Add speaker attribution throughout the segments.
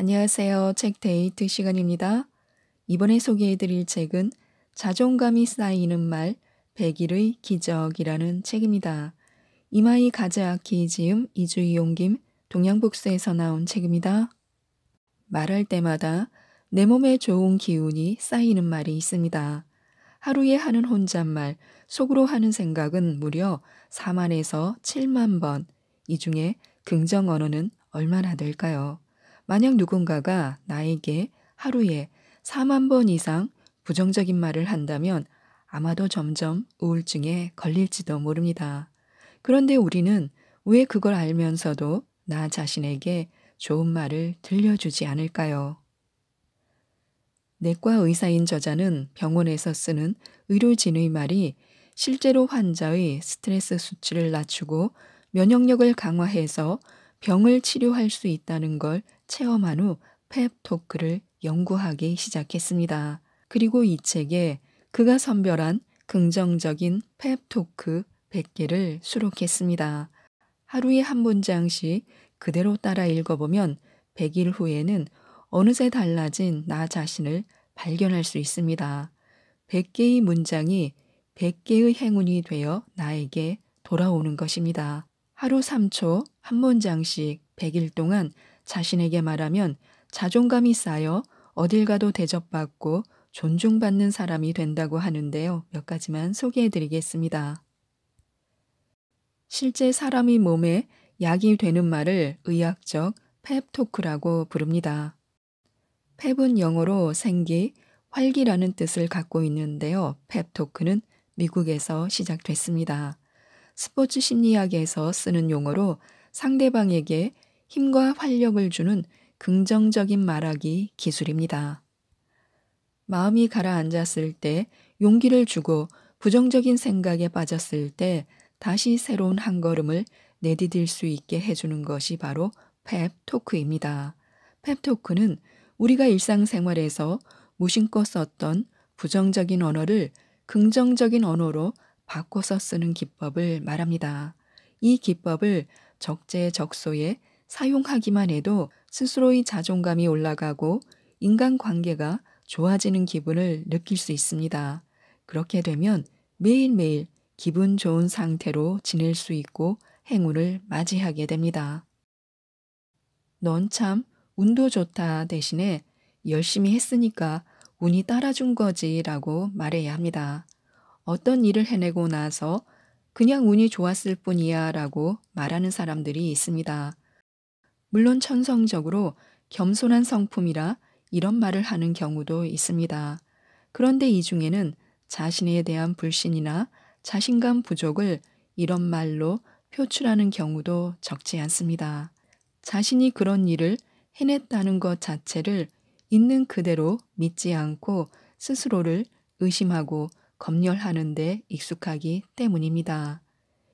Speaker 1: 안녕하세요. 책 데이트 시간입니다. 이번에 소개해드릴 책은 자존감이 쌓이는 말 100일의 기적이라는 책입니다. 이마이 가즈아키 지음 이주희 용김 동양북스에서 나온 책입니다. 말할 때마다 내 몸에 좋은 기운이 쌓이는 말이 있습니다. 하루에 하는 혼잣말, 속으로 하는 생각은 무려 4만에서 7만 번, 이 중에 긍정 언어는 얼마나 될까요? 만약 누군가가 나에게 하루에 4만 번 이상 부정적인 말을 한다면 아마도 점점 우울증에 걸릴지도 모릅니다. 그런데 우리는 왜 그걸 알면서도 나 자신에게 좋은 말을 들려주지 않을까요? 내과 의사인 저자는 병원에서 쓰는 의료진의 말이 실제로 환자의 스트레스 수치를 낮추고 면역력을 강화해서 병을 치료할 수 있다는 걸 체험한 후 펩토크를 연구하기 시작했습니다. 그리고 이 책에 그가 선별한 긍정적인 펩토크 100개를 수록했습니다. 하루에 한 문장씩 그대로 따라 읽어보면 100일 후에는 어느새 달라진 나 자신을 발견할 수 있습니다. 100개의 문장이 100개의 행운이 되어 나에게 돌아오는 것입니다. 하루 3초 한 문장씩 100일 동안 자신에게 말하면 자존감이 쌓여 어딜 가도 대접받고 존중받는 사람이 된다고 하는데요. 몇 가지만 소개해 드리겠습니다. 실제 사람이 몸에 약이 되는 말을 의학적 펩토크라고 부릅니다. 펩은 영어로 생기, 활기라는 뜻을 갖고 있는데요. 펩토크는 미국에서 시작됐습니다. 스포츠 심리학에서 쓰는 용어로 상대방에게 힘과 활력을 주는 긍정적인 말하기 기술입니다. 마음이 가라앉았을 때 용기를 주고 부정적인 생각에 빠졌을 때 다시 새로운 한 걸음을 내디딜 수 있게 해주는 것이 바로 펩 토크입니다. 펩 토크는 우리가 일상생활에서 무심코 썼던 부정적인 언어를 긍정적인 언어로 바꿔서 쓰는 기법을 말합니다. 이 기법을 적재적소에 사용하기만 해도 스스로의 자존감이 올라가고 인간관계가 좋아지는 기분을 느낄 수 있습니다. 그렇게 되면 매일매일 기분 좋은 상태로 지낼 수 있고 행운을 맞이하게 됩니다. 넌 참 운도 좋다 대신에 열심히 했으니까 운이 따라준 거지 라고 말해야 합니다. 어떤 일을 해내고 나서 그냥 운이 좋았을 뿐이야 라고 말하는 사람들이 있습니다. 물론 천성적으로 겸손한 성품이라 이런 말을 하는 경우도 있습니다. 그런데 이 중에는 자신에 대한 불신이나 자신감 부족을 이런 말로 표출하는 경우도 적지 않습니다. 자신이 그런 일을 해냈다는 것 자체를 있는 그대로 믿지 않고 스스로를 의심하고 검열하는 데 익숙하기 때문입니다.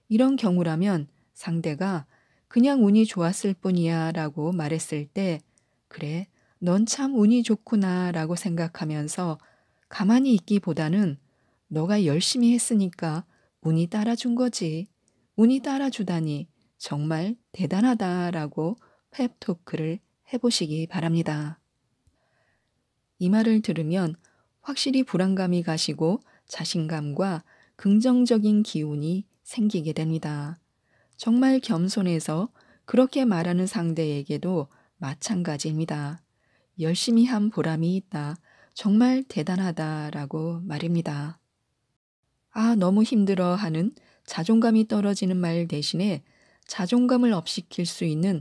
Speaker 1: 이런 경우라면 상대가 그냥 운이 좋았을 뿐이야 라고 말했을 때, 그래, 넌 참 운이 좋구나 라고 생각하면서 가만히 있기보다는 너가 열심히 했으니까 운이 따라준 거지. 운이 따라주다니 정말 대단하다 라고 펩토크를 해보시기 바랍니다. 이 말을 들으면 확실히 불안감이 가시고 자신감과 긍정적인 기운이 생기게 됩니다. 정말 겸손해서 그렇게 말하는 상대에게도 마찬가지입니다. 열심히 한 보람이 있다. 정말 대단하다라고 말입니다. 아, 너무 힘들어 하는 자존감이 떨어지는 말 대신에 자존감을 업시킬 수 있는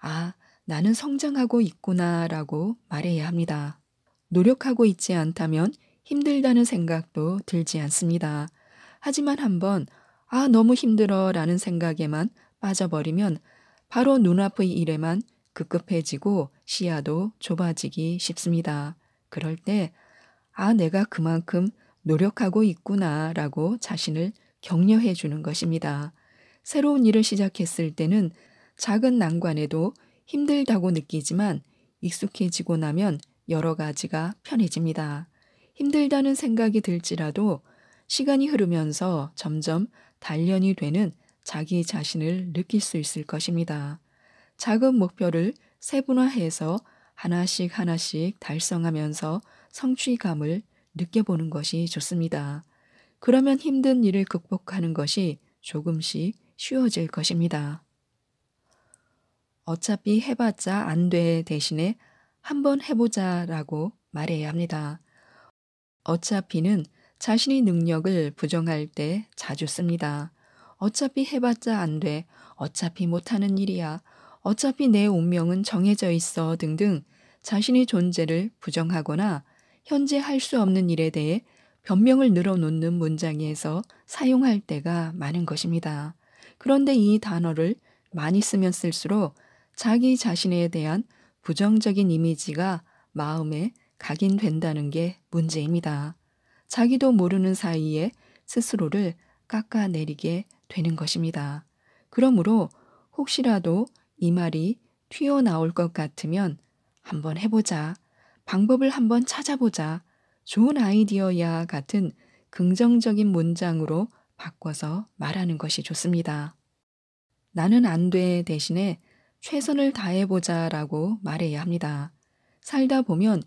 Speaker 1: 아, 나는 성장하고 있구나라고 말해야 합니다. 노력하고 있지 않다면 힘들다는 생각도 들지 않습니다. 하지만 한번 아, 너무 힘들어 라는 생각에만 빠져버리면 바로 눈앞의 일에만 급급해지고 시야도 좁아지기 쉽습니다. 그럴 때, 아, 내가 그만큼 노력하고 있구나 라고 자신을 격려해 주는 것입니다. 새로운 일을 시작했을 때는 작은 난관에도 힘들다고 느끼지만 익숙해지고 나면 여러 가지가 편해집니다. 힘들다는 생각이 들지라도 시간이 흐르면서 점점 단련이 되는 자기 자신을 느낄 수 있을 것입니다. 작은 목표를 세분화해서 하나씩 하나씩 달성하면서 성취감을 느껴보는 것이 좋습니다. 그러면 힘든 일을 극복하는 것이 조금씩 쉬워질 것입니다. 어차피 해봤자 안 돼 대신에 한번 해보자 라고 말해야 합니다. 어차피는 자신의 능력을 부정할 때 자주 씁니다. 어차피 해봤자 안 돼, 어차피 못하는 일이야, 어차피 내 운명은 정해져 있어 등등 자신의 존재를 부정하거나 현재 할 수 없는 일에 대해 변명을 늘어놓는 문장에서 사용할 때가 많은 것입니다. 그런데 이 단어를 많이 쓰면 쓸수록 자기 자신에 대한 부정적인 이미지가 마음에 각인된다는 게 문제입니다. 자기도 모르는 사이에 스스로를 깎아내리게 되는 것입니다. 그러므로 혹시라도 이 말이 튀어나올 것 같으면 한번 해보자, 방법을 한번 찾아보자, 좋은 아이디어야 같은 긍정적인 문장으로 바꿔서 말하는 것이 좋습니다. 나는 안 돼 대신에 최선을 다해보자 라고 말해야 합니다. 살다 보면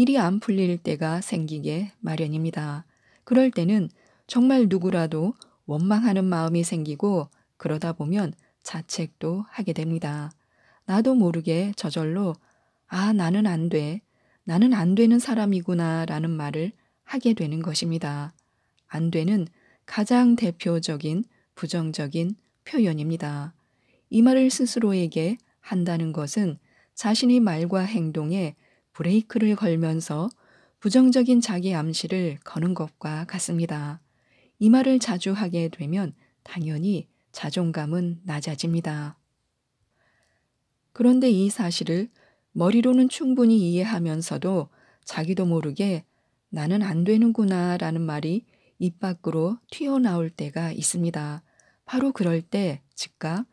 Speaker 1: 일이 안 풀릴 때가 생기게 마련입니다. 그럴 때는 정말 누구라도 원망하는 마음이 생기고 그러다 보면 자책도 하게 됩니다. 나도 모르게 저절로 아, 나는 안 돼. 나는 안 되는 사람이구나 라는 말을 하게 되는 것입니다. 안 되는 가장 대표적인 부정적인 표현입니다. 이 말을 스스로에게 한다는 것은 자신의 말과 행동에 브레이크를 걸면서 부정적인 자기 암시를 거는 것과 같습니다. 이 말을 자주 하게 되면 당연히 자존감은 낮아집니다. 그런데 이 사실을 머리로는 충분히 이해하면서도 자기도 모르게 나는 안 되는구나 라는 말이 입 밖으로 튀어나올 때가 있습니다. 바로 그럴 때 즉각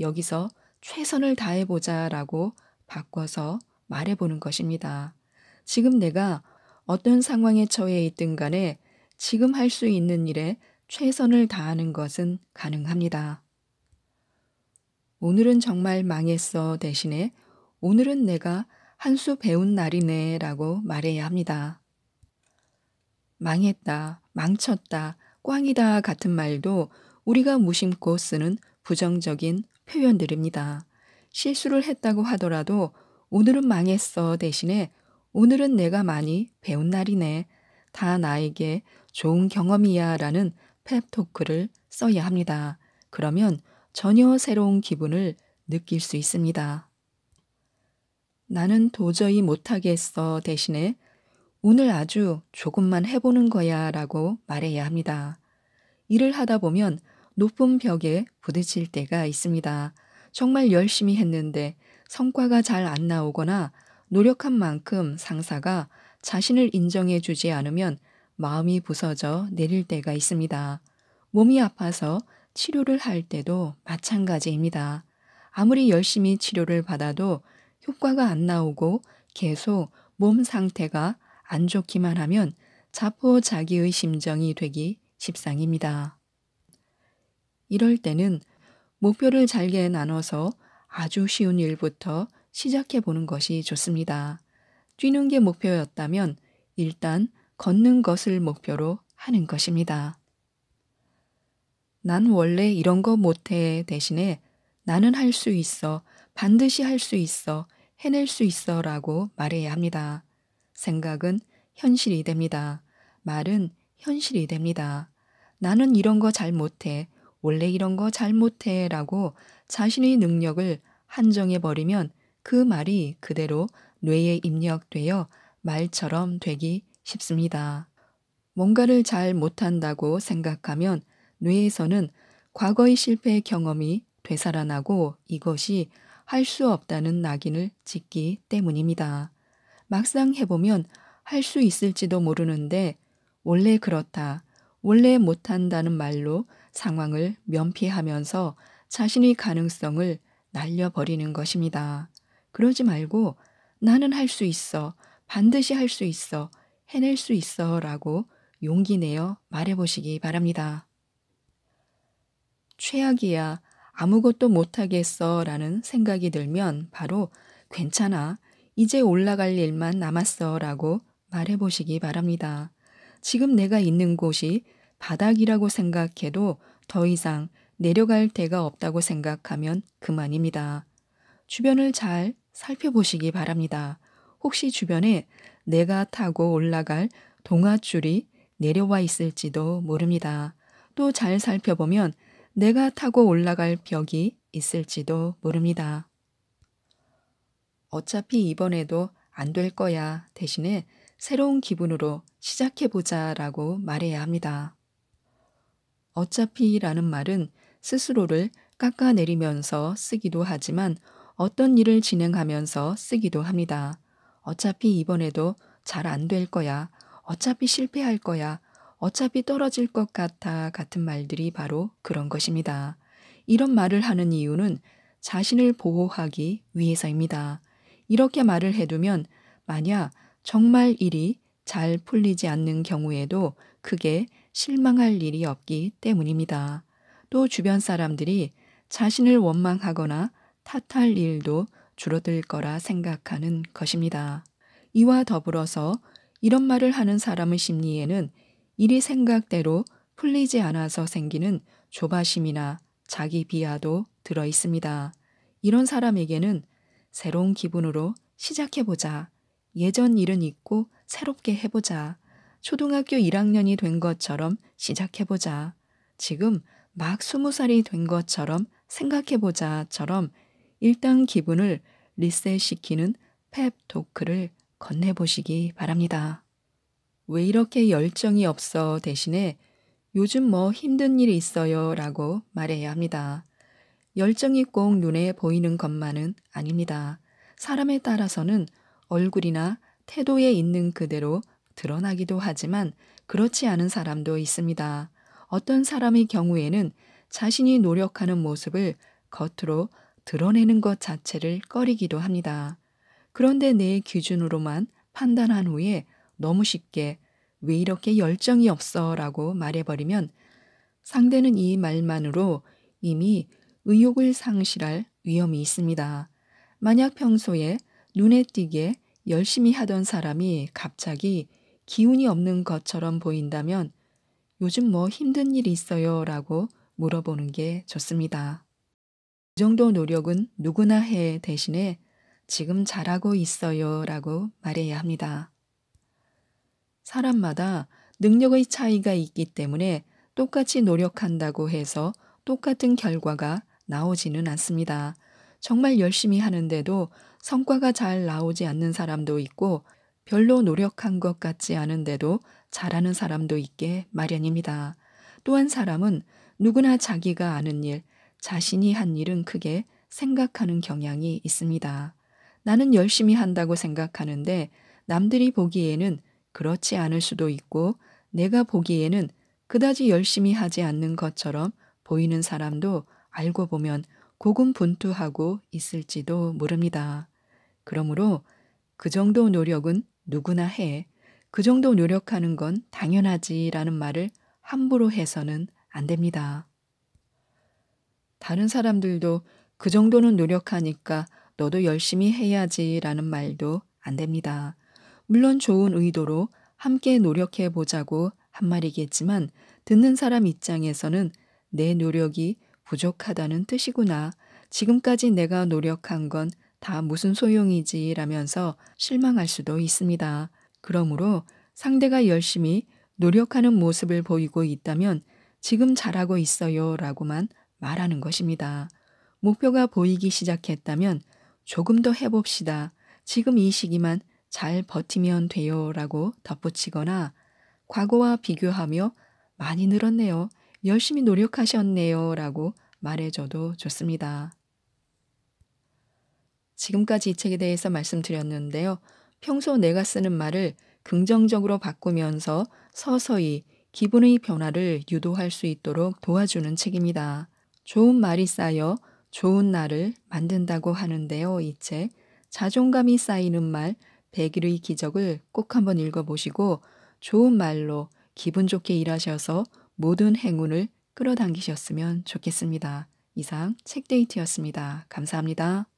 Speaker 1: 여기서 최선을 다해보자 라고 바꿔서 말해보는 것입니다. 지금 내가 어떤 상황에 처해 있든 간에 지금 할 수 있는 일에 최선을 다하는 것은 가능합니다. 오늘은 정말 망했어 대신에 오늘은 내가 한 수 배운 날이네 라고 말해야 합니다. 망했다, 망쳤다, 꽝이다 같은 말도 우리가 무심코 쓰는 부정적인 표현들입니다. 실수를 했다고 하더라도 오늘은 망했어 대신에 오늘은 내가 많이 배운 날이네. 다 나에게 좋은 경험이야 라는 펩토크를 써야 합니다. 그러면 전혀 새로운 기분을 느낄 수 있습니다. 나는 도저히 못하겠어 대신에 오늘 아주 조금만 해보는 거야 라고 말해야 합니다. 일을 하다 보면 높은 벽에 부딪힐 때가 있습니다. 정말 열심히 했는데 성과가 잘 안 나오거나 노력한 만큼 상사가 자신을 인정해 주지 않으면 마음이 부서져 내릴 때가 있습니다. 몸이 아파서 치료를 할 때도 마찬가지입니다. 아무리 열심히 치료를 받아도 효과가 안 나오고 계속 몸 상태가 안 좋기만 하면 자포 자기의 심정이 되기 십상입니다. 이럴 때는 목표를 잘게 나눠서 아주 쉬운 일부터 시작해 보는 것이 좋습니다. 뛰는 게 목표였다면 일단 걷는 것을 목표로 하는 것입니다. 난 원래 이런 거 못해 대신에 나는 할 수 있어, 반드시 할 수 있어, 해낼 수 있어 라고 말해야 합니다. 생각은 현실이 됩니다. 말은 현실이 됩니다. 나는 이런 거 잘 못해, 원래 이런 거 잘 못해 라고 자신의 능력을 한정해 버리면 그 말이 그대로 뇌에 입력되어 말처럼 되기 쉽습니다. 뭔가를 잘 못한다고 생각하면 뇌에서는 과거의 실패 경험이 되살아나고 이것이 할 수 없다는 낙인을 찍기 때문입니다. 막상 해보면 할 수 있을지도 모르는데 원래 그렇다, 원래 못한다는 말로 상황을 면피하면서 자신의 가능성을 날려버리는 것입니다. 그러지 말고 나는 할 수 있어. 반드시 할 수 있어. 해낼 수 있어. 라고 용기 내어 말해보시기 바랍니다. 최악이야. 아무것도 못하겠어. 라는 생각이 들면 바로 괜찮아. 이제 올라갈 일만 남았어. 라고 말해보시기 바랍니다. 지금 내가 있는 곳이 바닥이라고 생각해도 더 이상 내려갈 데가 없다고 생각하면 그만입니다. 주변을 잘 살펴보시기 바랍니다. 혹시 주변에 내가 타고 올라갈 동아줄이 내려와 있을지도 모릅니다. 또 잘 살펴보면 내가 타고 올라갈 벽이 있을지도 모릅니다. 어차피 이번에도 안 될 거야 대신에 새로운 기분으로 시작해보자 라고 말해야 합니다. 어차피 라는 말은 스스로를 깎아내리면서 쓰기도 하지만 어떤 일을 진행하면서 쓰기도 합니다. 어차피 이번에도 잘 안 될 거야. 어차피 실패할 거야. 어차피 떨어질 것 같아 같은 말들이 바로 그런 것입니다. 이런 말을 하는 이유는 자신을 보호하기 위해서입니다. 이렇게 말을 해두면 만약 정말 일이 잘 풀리지 않는 경우에도 크게 실망할 일이 없기 때문입니다. 또 주변 사람들이 자신을 원망하거나 탓할 일도 줄어들 거라 생각하는 것입니다. 이와 더불어서 이런 말을 하는 사람의 심리에는 일이 생각대로 풀리지 않아서 생기는 조바심이나 자기 비하도 들어 있습니다. 이런 사람에게는 새로운 기분으로 시작해보자. 예전 일은 잊고 새롭게 해보자. 초등학교 1학년이 된 것처럼 시작해보자. 지금 막 스무 살이 된 것처럼 생각해보자처럼 일단 기분을 리셋시키는 펩 토크를 건네보시기 바랍니다. 왜 이렇게 열정이 없어 대신에 요즘 뭐 힘든 일이 있어요 라고 말해야 합니다. 열정이 꼭 눈에 보이는 것만은 아닙니다. 사람에 따라서는 얼굴이나 태도에 있는 그대로 드러나기도 하지만 그렇지 않은 사람도 있습니다. 어떤 사람의 경우에는 자신이 노력하는 모습을 겉으로 드러내는 것 자체를 꺼리기도 합니다. 그런데 내 기준으로만 판단한 후에 너무 쉽게 왜 이렇게 열정이 없어 라고 말해버리면 상대는 이 말만으로 이미 의욕을 상실할 위험이 있습니다. 만약 평소에 눈에 띄게 열심히 하던 사람이 갑자기 기운이 없는 것처럼 보인다면 요즘 뭐 힘든 일 있어요? 라고 물어보는 게 좋습니다. 이 그 정도 노력은 누구나 해 대신에 지금 잘하고 있어요 라고 말해야 합니다. 사람마다 능력의 차이가 있기 때문에 똑같이 노력한다고 해서 똑같은 결과가 나오지는 않습니다. 정말 열심히 하는데도 성과가 잘 나오지 않는 사람도 있고 별로 노력한 것 같지 않은데도 잘하는 사람도 있게 마련입니다. 또한 사람은 누구나 자기가 아는 일, 자신이 한 일은 크게 생각하는 경향이 있습니다. 나는 열심히 한다고 생각하는데 남들이 보기에는 그렇지 않을 수도 있고 내가 보기에는 그다지 열심히 하지 않는 것처럼 보이는 사람도 알고 보면 고군분투하고 있을지도 모릅니다. 그러므로 그 정도 노력은 누구나 해. 그 정도 노력하는 건 당연하지라는 말을 함부로 해서는 안 됩니다. 다른 사람들도 그 정도는 노력하니까 너도 열심히 해야지라는 말도 안 됩니다. 물론 좋은 의도로 함께 노력해 보자고 한 말이겠지만 듣는 사람 입장에서는 내 노력이 부족하다는 뜻이구나. 지금까지 내가 노력한 건 다 무슨 소용이지 라면서 실망할 수도 있습니다. 그러므로 상대가 열심히 노력하는 모습을 보이고 있다면 지금 잘하고 있어요 라고만 말하는 것입니다. 목표가 보이기 시작했다면 조금 더 해봅시다. 지금 이 시기만 잘 버티면 돼요 라고 덧붙이거나 과거와 비교하며 많이 늘었네요. 열심히 노력하셨네요 라고 말해줘도 좋습니다. 지금까지 이 책에 대해서 말씀드렸는데요. 평소 내가 쓰는 말을 긍정적으로 바꾸면서 서서히 기분의 변화를 유도할 수 있도록 도와주는 책입니다. 좋은 말이 쌓여 좋은 날을 만든다고 하는데요. 이 책, 자존감이 쌓이는 말, 100일의 기적을 꼭 한번 읽어보시고 좋은 말로 기분 좋게 일하셔서 모든 행운을 끌어당기셨으면 좋겠습니다. 이상 책데이트였습니다. 감사합니다.